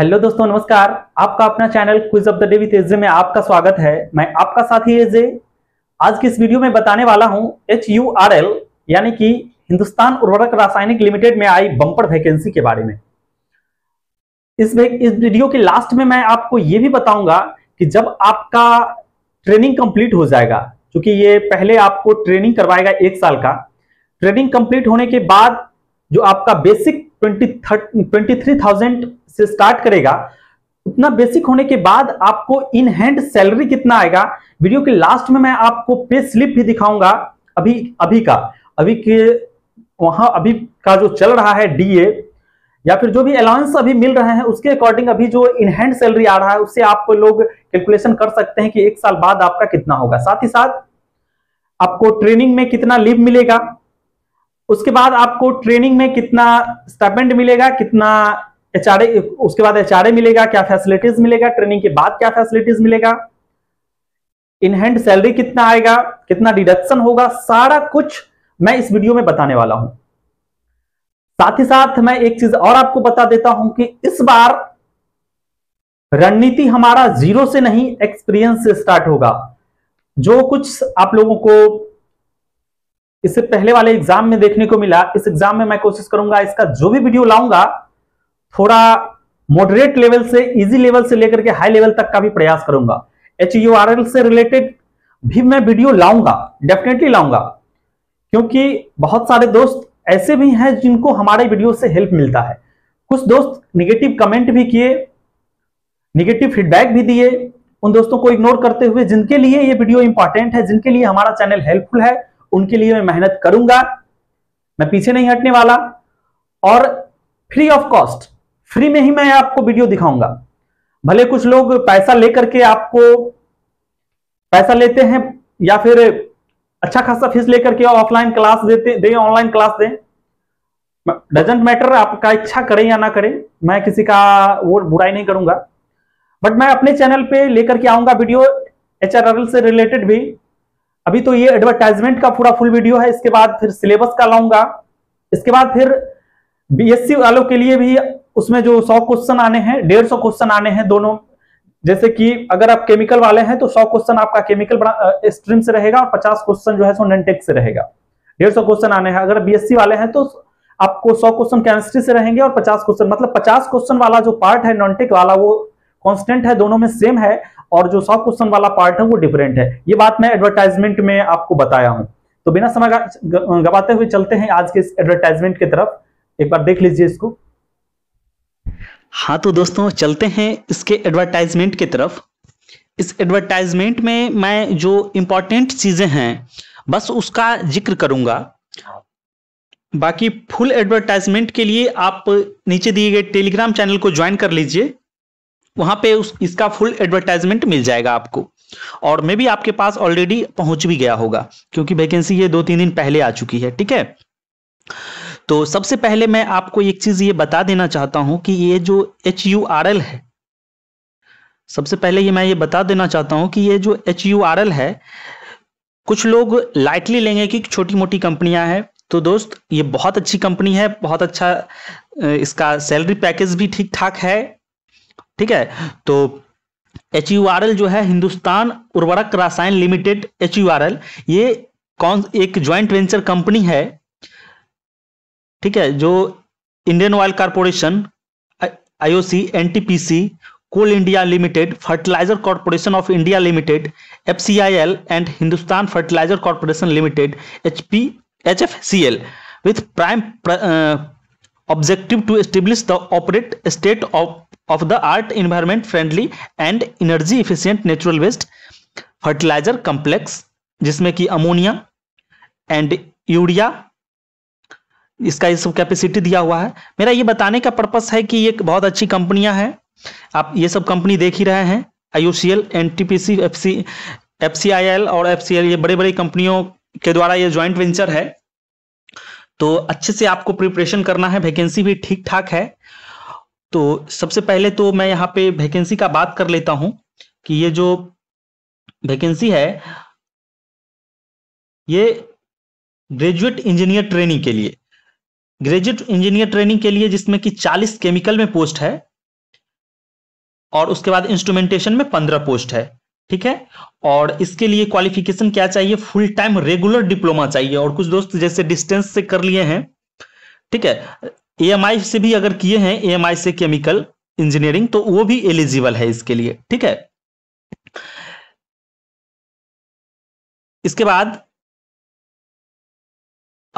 Hello दोस्तों नमस्कार आपका अपना channel quiz of the day with AJ में आपका स्वागत है मैं आपका साथी एजे आज की इस वीडियो में बताने वाला हूं एच यू आर एल यानी कि हिंदुस्तान उर्वरक रासायनिक लिमिटेड में आई बम्पर वैकेंसी के बारे में इस इस वीडियो के लास्ट में मैं आपको ये भी बताऊंगा कि जब आपका ट्रेनिंग कंप्लीट हो जाएगा क्योंकि ये पहले आपको ट्रेनिंग करवाएगा एक साल का ट्रेनिंग कंप्लीट होने के बाद जो आपका बेसिक 23,000 से स्टार्ट करेगा उतना बेसिक होने के बाद आपको इन हैंड सैलरी कितना आएगा वीडियो के लास्ट में मैं आपको पे स्लिप भी दिखाऊंगा अभी अभी का अभी के वहां अभी का जो चल रहा है डीए या फिर जो भी अलाउंस अभी मिल रहे हैं उसके अकॉर्डिंग अभी जो इन हैंड सैलरी आ रहा है उससे आप लोग कैलकुलेशन कर सकते हैं कि एक साल बाद आपका कितना होगा साथ ही साथ आपको ट्रेनिंग में कितना लीव मिलेगा उसके बाद आपको ट्रेनिंग में कितना स्टेपेंट मिलेगा कितना एचआरए उसके बाद एचआरए मिलेगा क्या फैसिलिटीज मिलेगा ट्रेनिंग के बाद क्या फैसिलिटीज मिलेगा इन हैंड सैलरी कितना आएगा कितना डिडक्शन होगा सारा कुछ मैं इस वीडियो में बताने वाला हूं साथ ही साथ मैं एक चीज और आपको बता देता हूं कि इस बार रणनीति हमारा जीरो से नहीं एक्सपीरियंस से स्टार्ट होगा जो कुछ आप लोगों को इससे पहले वाले एग्जाम में देखने को मिला इस एग्जाम में मैं कोशिश करूंगा इसका जो भी वीडियो लाऊंगा थोड़ा मॉडरेट लेवल से इजी लेवल से लेकर के हाई लेवल तक का भी प्रयास करूंगा एच यू आर एल से रिलेटेड भी मैं वीडियो लाऊंगा डेफिनेटली लाऊंगा क्योंकि बहुत सारे दोस्त ऐसे भी हैं जिनको हमारे वीडियो से हेल्प मिलता है कुछ दोस्त निगेटिव कमेंट भी किए निगेटिव फीडबैक भी दिए उन दोस्तों को इग्नोर करते हुए जिनके लिए ये वीडियो इंपॉर्टेंट है जिनके लिए हमारा चैनल हेल्पफुल है उनके लिए मैं मेहनत करूंगा मैं पीछे नहीं हटने वाला और फ्री ऑफ कॉस्ट फ्री में ही मैं आपको वीडियो दिखाऊंगा भले कुछ लोग पैसा लेकर के आपको पैसा लेते हैं या फिर अच्छा खासा फीस लेकर के ऑफलाइन क्लास देते दे ऑनलाइन क्लास दें डजेंट मैटर आपका इच्छा करें या ना करें मैं किसी का वो बुराई नहीं करूंगा बट मैं अपने चैनल पे लेकर के आऊंगा वीडियो एच से रिलेटेड भी अभी तो ये एडवर्टाइजमेंट का पूरा फुल वीडियो है इसके बाद फिर सिलेबस का लाऊंगा इसके बाद फिर बीएससी वालों के लिए भी उसमें जो सौ क्वेश्चन आने हैं डेढ़ सौ क्वेश्चन आने हैं दोनों जैसे कि अगर आप केमिकल वाले हैं तो सौ क्वेश्चन आपका केमिकल स्ट्रीम से रहेगा और पचास क्वेश्चन जो है सो ननटेक से रहेगा डेढ़ सौ क्वेश्चन आने हैं अगर बीएससी वाले हैं तो आपको सौ क्वेश्चन केमिस्ट्री से रहेंगे और पचास क्वेश्चन मतलब पचास क्वेश्चन वाला जो पार्ट है नॉनटेक वाला वो कांस्टेंट है दोनों में सेम है और जो सौ क्वेश्चन वाला पार्ट है वो डिफरेंट है ये बात मैं एडवर्टाइजमेंट में आपको बताया हूं तो बिना समय गवाते हुए चलते हैं आज के इस एडवर्टाइजमेंट की तरफ एक बार देख लीजिए इसको हाँ तो दोस्तों चलते हैं इसके एडवर्टाइजमेंट की तरफ इस एडवर्टाइजमेंट में मैं जो इंपॉर्टेंट चीज़ें हैं बस उसका जिक्र करूंगा बाकी फुल एडवर्टाइजमेंट के लिए आप नीचे दिए गए टेलीग्राम चैनल को ज्वाइन कर लीजिए वहां पे उस इसका फुल एडवर्टाइजमेंट मिल जाएगा आपको और मे भी आपके पास ऑलरेडी पहुंच भी गया होगा क्योंकि वैकेंसी ये दो तीन दिन पहले आ चुकी है ठीक है तो सबसे पहले मैं आपको एक चीज ये बता देना चाहता हूं कि ये जो एच यू आर एल है सबसे पहले ये मैं ये बता देना चाहता हूं कि ये जो एच यू आर एल है कुछ लोग लाइटली लेंगे कि छोटी मोटी कंपनियां हैं तो दोस्त ये बहुत अच्छी कंपनी है बहुत अच्छा इसका सैलरी पैकेज भी ठीक ठाक है ठीक है तो एच जो है हिंदुस्तान उर्वरक रासायन लिमिटेड एच ये कौन एक ज्वाइंट वेंचर कंपनी है ठीक है जो Indian Oil Corporation IOC NTPC Coal India Limited fertiliser Corporation of India Limited FCIL and Hindustan fertiliser corporation limited HP HFCL with prime objective to establish the operate state of of the art environment friendly and energy efficient natural waste fertiliser complex जिसमें कि ammonia and urea इसका इस capacity दिया हुआ है मेरा ये बताने का पर्पस है कि ये बहुत अच्छी कंपनियां हैं आप ये सब कंपनी देख ही रहे हैं I U C L F C और एफ ये बड़े बड़े कंपनियों के द्वारा ये ज्वाइंट वेंचर है तो अच्छे से आपको प्रिपरेशन करना है वैकेंसी भी ठीक ठाक है तो सबसे पहले तो मैं यहाँ पे वैकेंसी का बात कर लेता हूं कि ये जो वैकेंसी है ये ग्रेजुएट इंजीनियर ट्रेनिंग के लिए ग्रेजुएट इंजीनियर ट्रेनिंग के लिए जिसमें कि 40 केमिकल में पोस्ट है और उसके बाद इंस्ट्रूमेंटेशन में 15 पोस्ट है ठीक है और इसके लिए क्वालिफिकेशन क्या चाहिए फुल टाइम रेगुलर डिप्लोमा चाहिए और कुछ दोस्त जैसे डिस्टेंस से कर लिए हैं ठीक है आई से भी अगर किए हैं आई से केमिकल इंजीनियरिंग तो वो भी एलिजिबल है इसके लिए ठीक है इसके बाद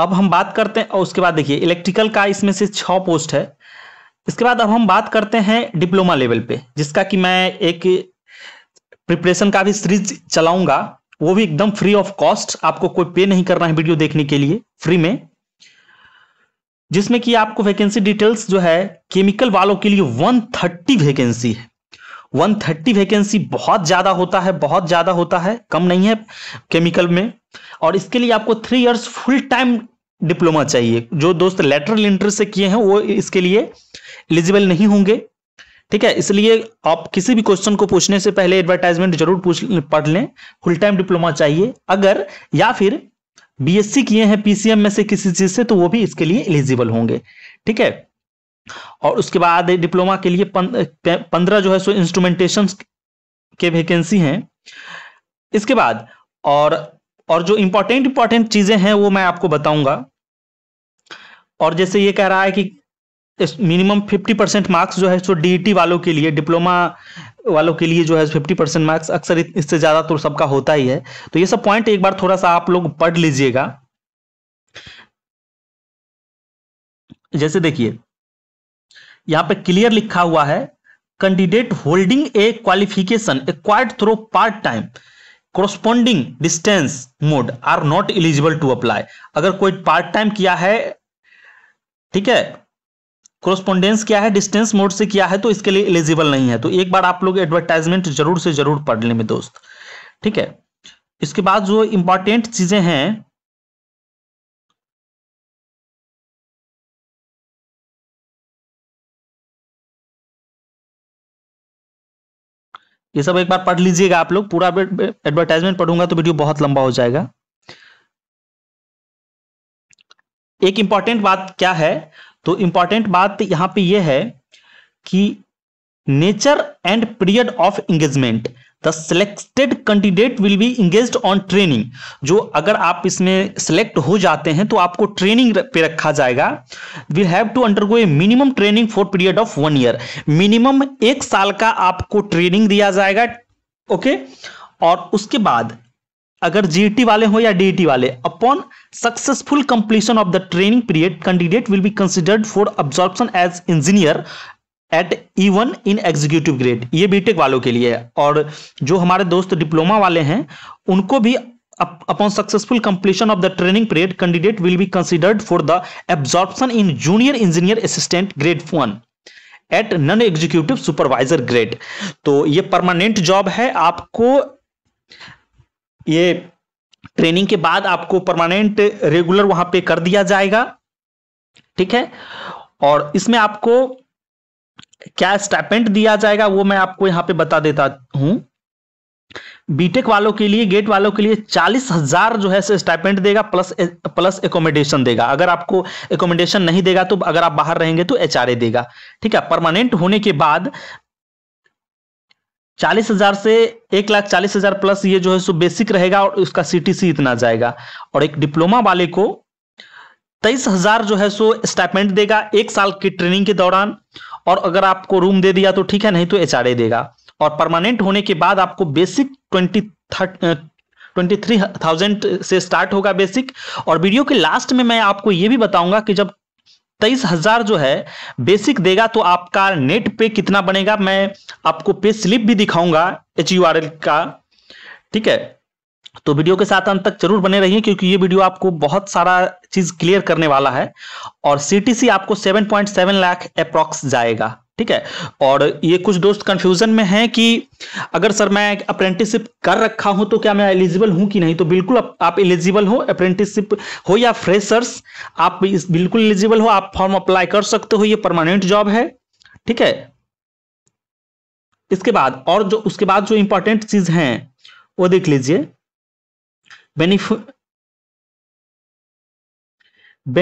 अब हम बात करते हैं और उसके बाद देखिए इलेक्ट्रिकल का इसमें से छ पोस्ट है इसके बाद अब हम बात करते हैं डिप्लोमा लेवल पे जिसका कि मैं एक प्रिपरेशन का भी सीरीज चलाऊंगा वो भी एकदम फ्री ऑफ कॉस्ट आपको कोई पे नहीं करना है वीडियो देखने के लिए फ्री में जिसमें कि आपको वैकेंसी डिटेल्स जो है केमिकल वालों के लिए 130 वैकेंसी है 130 वैकेंसी बहुत ज़्यादा होता है बहुत ज़्यादा होता है कम नहीं है केमिकल में और इसके लिए आपको three years full time diploma चाहिए जो दोस्त लेटरल इंटर से किए हैं वो इसके लिए एलिजिबल नहीं होंगे ठीक है इसलिए आप किसी भी क्वेश्चन को पूछने से पहले एडवर्टाइजमेंट जरूर पूछ पढ़ लें फुल टाइम डिप्लोमा चाहिए अगर या फिर बीएससी किए हैं पीसीएम में से किसी चीज से तो वो भी इसके लिए एलिजिबल होंगे ठीक है और उसके बाद डिप्लोमा के लिए पंद्रह जो है सो इंस्ट्रूमेंटेशन के वेकेंसी हैं इसके बाद और और जो इंपॉर्टेंट इंपॉर्टेंट चीजें हैं वो मैं आपको बताऊंगा और जैसे ये कह रहा है कि मिनिमम फिफ्टी परसेंट मार्क्स जो है सो डीटी e वालों के लिए डिप्लोमा वालों के लिए जो है फिफ्टी परसेंट मार्क्स अक्सर इससे ज़्यादा तो सबका होता ही है तो ये सब पॉइंट एक बार थोड़ा सा आप लोग पढ़ लीजिएगा जैसे देखिए यहां पे क्लियर लिखा हुआ है candidate holding a qualification acquired through part time corresponding distance mode are not eligible to apply अगर कोई पार्ट टाइम किया है ठीक है क्रोस्पोंडेंस क्या है डिस्टेंस मोड से किया है तो इसके लिए एलिजिबल नहीं है तो एक बार आप लोग एडवर्टाइजमेंट जरूर से जरूर पढ़ लें दोस्त ठीक है इसके बाद जो इंपॉर्टेंट चीजें हैं ये सब एक बार पढ़ लीजिएगा आप लोग पूरा एडवर्टाइजमेंट पढ़ूंगा तो वीडियो बहुत लंबा हो जाएगा एक इंपॉर्टेंट बात क्या है तो इंपॉर्टेंट बात यहां पे यह है कि nature and period of engagement the selected candidate will be engage on training जो अगर आप इसमें सिलेक्ट हो जाते हैं तो आपको ट्रेनिंग पे रखा जाएगा will have to undergo a minimum training for period of one year minimum एक साल का आपको ट्रेनिंग दिया जाएगा ओके okay? और उसके बाद अगर जीटी e वाले हो या डीटी e वाले upon successful completion of the training period candidate will be considered for absorption as engineer at E one in executive grade ये बीटेक वालों के लिए है और जो हमारे दोस्त डिप्लोमा वाले हैं उनको भी upon successful completion of the training period candidate will be considered for the absorption in junior engineer assistant grade one at non executive supervisor grade तो ये परमानेंट जॉब है आपको ये ट्रेनिंग के बाद आपको परमानेंट रेगुलर वहां पे कर दिया जाएगा ठीक है और इसमें आपको क्या स्टेपेंट दिया जाएगा वो मैं आपको यहाँ पे बता देता हूं बीटेक वालों के लिए गेट वालों के लिए चालीस हजार जो है स्टाइपेंट देगा प्लस प्लस एकोमोडेशन देगा अगर आपको एकोमोडेशन नहीं देगा तो अगर आप बाहर रहेंगे तो एचआरए देगा ठीक है परमानेंट होने के बाद चालीस हजार से एक लाख चालीस हजार प्लस ये जो है सो बेसिक रहेगा और उसका सीटीसी इतना जाएगा और एक डिप्लोमा वाले को तेईस हजार जो है सो स्टाइपेंट देगा एक साल की ट्रेनिंग के दौरान और अगर आपको रूम दे दिया तो ठीक है नहीं तो एच देगा और परमानेंट होने के बाद आपको basic twenty twenty three thousand से स्टार्ट होगा बेसिक और वीडियो के लास्ट में मैं आपको ये भी बताऊंगा कि जब तेईस हजार जो है बेसिक देगा तो आपका नेट पे कितना बनेगा मैं आपको पे स्लिप भी दिखाऊंगा एच यू आर एल का ठीक है तो वीडियो के साथ अंत तक जरूर बने रहिए क्योंकि ये वीडियो आपको बहुत सारा चीज क्लियर करने वाला है और सी आपको 7.7 लाख अप्रॉक्स जाएगा ठीक है और ये कुछ दोस्त कंफ्यूजन में हैं कि अगर सर मैं अप्रेंटिसशिप कर रखा हूं तो क्या मैं एलिजिबल हूं कि नहीं तो बिल्कुल आप, एलिजिबल हो अप्रेंटिसशिप हो या फ्रेशर्स आप इस बिल्कुल एलिजिबल हो आप फॉर्म अप्लाई कर सकते हो ये परमानेंट जॉब है ठीक है इसके बाद और जो उसके बाद जो इंपॉर्टेंट चीज है वो देख लीजिए बेनिफिट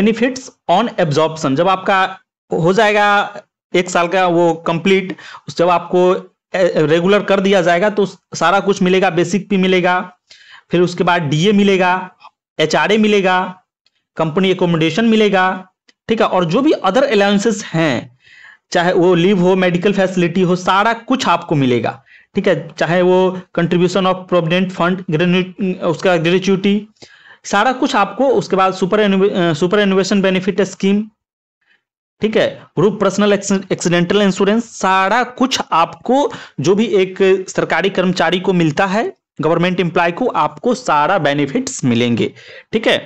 बेनिफिट्स ऑन एब्जॉर्प्शन जब आपका हो जाएगा एक साल का वो कंप्लीट जब आपको रेगुलर कर दिया जाएगा तो सारा कुछ मिलेगा बेसिक भी मिलेगा फिर उसके बाद डीए मिलेगा एच मिलेगा कंपनी एकोमोडेशन मिलेगा ठीक है और जो भी अदर अलाउंसेस हैं चाहे वो लीव हो मेडिकल फैसिलिटी हो सारा कुछ आपको मिलेगा ठीक है चाहे वो कंट्रीब्यूशन ऑफ प्रोविडेंट फंड उसका ग्रेचुटी सारा कुछ आपको उसके बाद super superannuation benefit scheme ठीक है ग्रुप पर्सनल एक्सीडेंटल इंश्योरेंस सारा कुछ आपको जो भी एक सरकारी कर्मचारी को मिलता है गवर्नमेंट एम्प्लॉय को आपको सारा बेनिफिट्स मिलेंगे ठीक है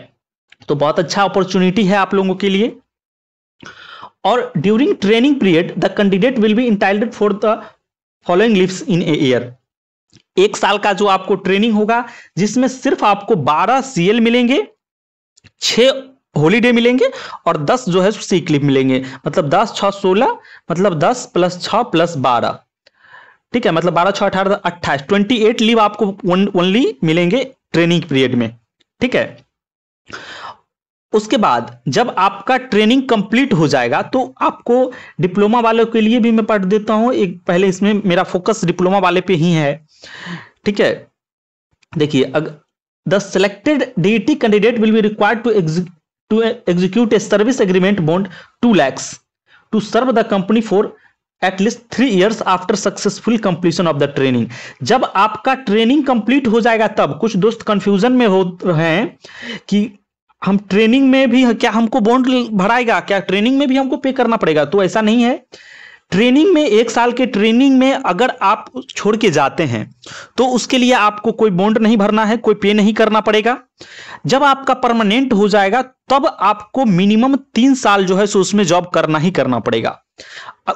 तो बहुत अच्छा अपॉर्चुनिटी है आप लोगों के लिए और during training period the candidate will be entitled for the following leaves in a year एक साल का जो आपको ट्रेनिंग होगा जिसमें सिर्फ आपको 12 सीएल मिलेंगे छह होलीडे मिलेंगे और दस जो है सीक लीव मिलेंगे मतलब दस छः सोलह मतलब दस प्लस छः प्लस बारह ठीक है मतलब बारह छः अठारह अट्ठाईस ट्वेंटी एट लीव आपको ओनली मिलेंगे ट्रेनिंग पीरियड में ठीक है उसके बाद जब आपका ट्रेनिंग कंप्लीट हो जाएगा तो आपको डिप्लोमा वालों के लिए भी मैं पढ़ देता हूं एक पहले इसमें मेरा फोकस डिप्लोमा वाले पे ही है ठीक है देखिए अगर the selected DT candidate will be required to to execute a service agreement bond 2 lakhs to serve the company for at three years after successful completion of the training जब आपका training complete हो जाएगा तब कुछ दोस्त confusion में हो रहे हैं कि हम ट्रेनिंग में भी क्या हमको बॉन्ड भराएगा क्या ट्रेनिंग में भी हमको पे करना पड़ेगा तो ऐसा नहीं है ट्रेनिंग में एक साल के ट्रेनिंग में अगर आप छोड़ के जाते हैं तो उसके लिए आपको कोई बॉन्ड नहीं भरना है कोई पे नहीं करना पड़ेगा जब आपका परमानेंट हो जाएगा तब आपको मिनिमम तीन साल जो है सो उसमें जॉब करना ही करना पड़ेगा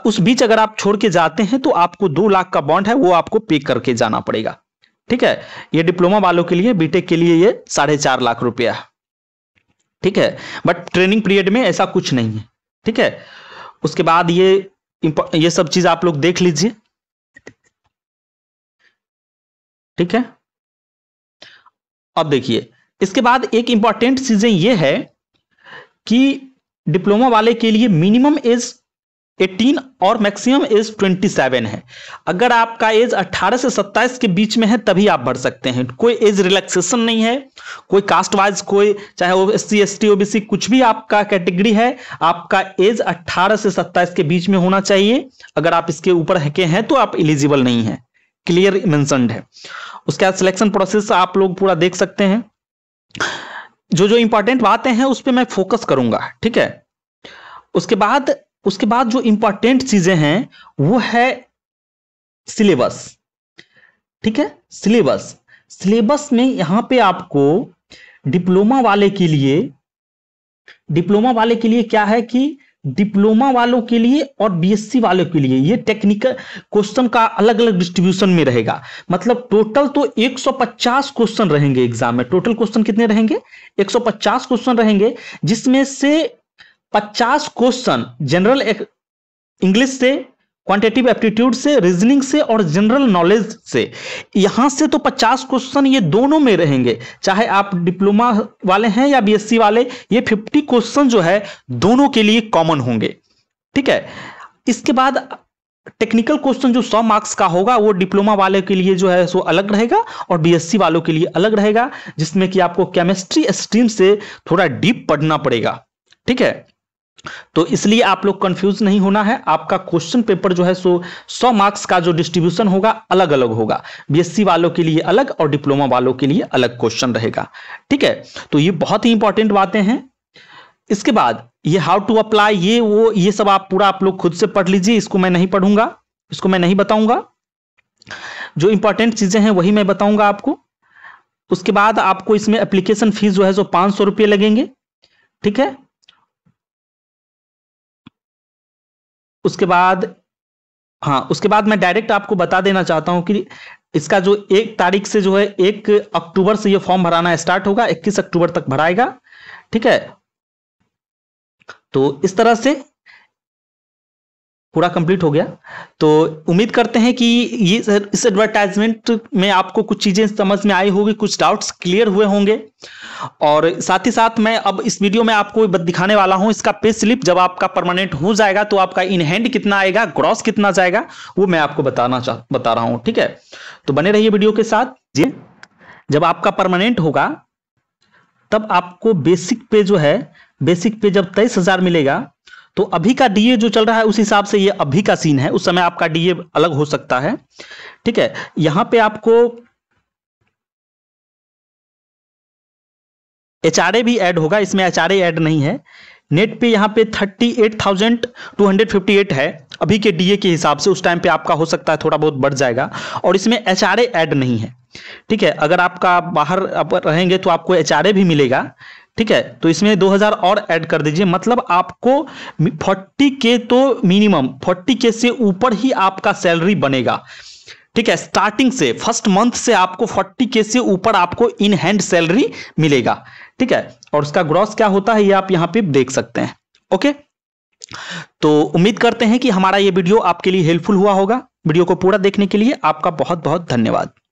उस बीच अगर आप छोड़ के जाते हैं तो आपको दो लाख का बॉन्ड है वो आपको पे करके जाना पड़ेगा ठीक है ये डिप्लोमा वालों के लिए बीटेक के लिए ये साढ़े चार लाख रुपया है ठीक है बट ट्रेनिंग पीरियड में ऐसा कुछ नहीं है ठीक है उसके बाद ये ये सब चीज आप लोग देख लीजिए ठीक है अब देखिए इसके बाद एक इंपॉर्टेंट चीजें ये है कि डिप्लोमा वाले के लिए मिनिमम एज 18 और मैक्सिमम एज 27 है अगर आपका एज 18 से 27 के बीच में है तभी आप बढ़ सकते हैं कोई एज रिलैक्सेशन नहीं है कोई कास्ट वाइज कोई चाहे वो S C S T OBC कुछ भी आपका कैटेगरी है आपका एज 18 से 27 के बीच में होना चाहिए अगर आप इसके ऊपर हके हैं तो आप एलिजिबल नहीं है क्लियर मैं है उसके बाद सिलेक्शन प्रोसेस आप लोग पूरा देख सकते हैं जो जो इंपॉर्टेंट बातें हैं उस पर मैं फोकस करूंगा ठीक है उसके बाद उसके बाद जो इंपॉर्टेंट चीजें हैं वो है सिलेबस ठीक है सिलेबस सिलेबस में यहां पे आपको डिप्लोमा वाले के लिए डिप्लोमा वाले के लिए क्या है कि डिप्लोमा वालों के लिए और बीएससी वालों के लिए ये टेक्निकल क्वेश्चन का अलग अलग डिस्ट्रीब्यूशन में रहेगा मतलब टोटल तो 150 क्वेश्चन रहेंगे एग्जाम में टोटल क्वेश्चन कितने रहेंगे 150 क्वेश्चन रहेंगे जिसमें से पचास क्वेश्चन जनरल इंग्लिश से क्वांटिटिव एप्टीट्यूड से रीजनिंग से और जनरल नॉलेज से यहां से तो 50 क्वेश्चन ये दोनों में रहेंगे चाहे आप डिप्लोमा वाले हैं या बीएससी वाले ये 50 क्वेश्चन जो है दोनों के लिए कॉमन होंगे ठीक है इसके बाद टेक्निकल क्वेश्चन जो 100 मार्क्स का होगा वो डिप्लोमा वाले के लिए जो है सो अलग रहेगा और बीएससी वालों के लिए अलग रहेगा जिसमें कि आपको केमिस्ट्री स्ट्रीम से थोड़ा डीप पढ़ना पड़ेगा ठीक है तो इसलिए आप लोग कंफ्यूज नहीं होना है आपका क्वेश्चन पेपर जो है सो सौ मार्क्स का जो डिस्ट्रीब्यूशन होगा अलग अलग होगा बीएससी वालों के लिए अलग और डिप्लोमा वालों के लिए अलग क्वेश्चन रहेगा ठीक है तो ये बहुत ही इंपॉर्टेंट बातें हैं इसके बाद ये हाउ टू अप्लाई ये वो ये सब आप पूरा आप लोग खुद से पढ़ लीजिए इसको मैं नहीं पढ़ूंगा इसको मैं नहीं बताऊंगा जो इंपॉर्टेंट चीजें हैं वही मैं बताऊंगा आपको उसके बाद आपको इसमें एप्लीकेशन फीस जो है सो पांच सौ रुपये लगेंगे ठीक है उसके बाद हाँ उसके बाद मैं डायरेक्ट आपको बता देना चाहता हूँ कि इसका जो एक तारीख से जो है एक अक्टूबर से ये फॉर्म भराना स्टार्ट होगा इक्कीस अक्टूबर तक भराएगा ठीक है तो इस तरह से पूरा कंप्लीट हो गया तो उम्मीद करते हैं कि ये इस एडवर्टाइजमेंट में आपको कुछ चीज़ें समझ में आई होगी कुछ डाउट्स क्लियर हुए होंगे और साथ ही साथ मैं अब इस वीडियो में आपको दिखाने वाला हूं इसका पे स्लिप जब आपका परमानेंट हो जाएगा तो आपका इन हैंड कितना आएगा ग्रॉस कितना जाएगा वो मैं आपको बताना चाह बता रहा हूँ ठीक है तो बने रहिए वीडियो के साथ जी जब आपका परमानेंट होगा तब आपको बेसिक पे जो है बेसिक पे जब तेईस हजार मिलेगा तो अभी का डीए जो चल रहा है उस हिसाब से ये अभी का सीन है उस समय आपका डीए अलग हो सकता है ठीक है यहां पे आपको एच भी ऐड होगा इसमें एच ऐड नहीं है नेट पे यहाँ पे 38,258 है अभी के डीए के हिसाब से उस टाइम पे आपका हो सकता है थोड़ा बहुत बढ़ जाएगा और इसमें एच ऐड नहीं है ठीक है अगर आपका बाहर आप रहेंगे तो आपको एच भी मिलेगा ठीक है तो इसमें 2000 और ऐड कर दीजिए मतलब आपको 40 के तो मिनिमम 40 के से ऊपर ही आपका सैलरी बनेगा ठीक है स्टार्टिंग से फर्स्ट मंथ से आपको 40 के से ऊपर आपको इन हैंड सैलरी मिलेगा ठीक है और उसका ग्रॉस क्या होता है ये आप यहाँ पे देख सकते हैं ओके तो उम्मीद करते हैं कि हमारा ये वीडियो आपके लिए हेल्पफुल हुआ होगा वीडियो को पूरा देखने के लिए आपका बहुत बहुत धन्यवाद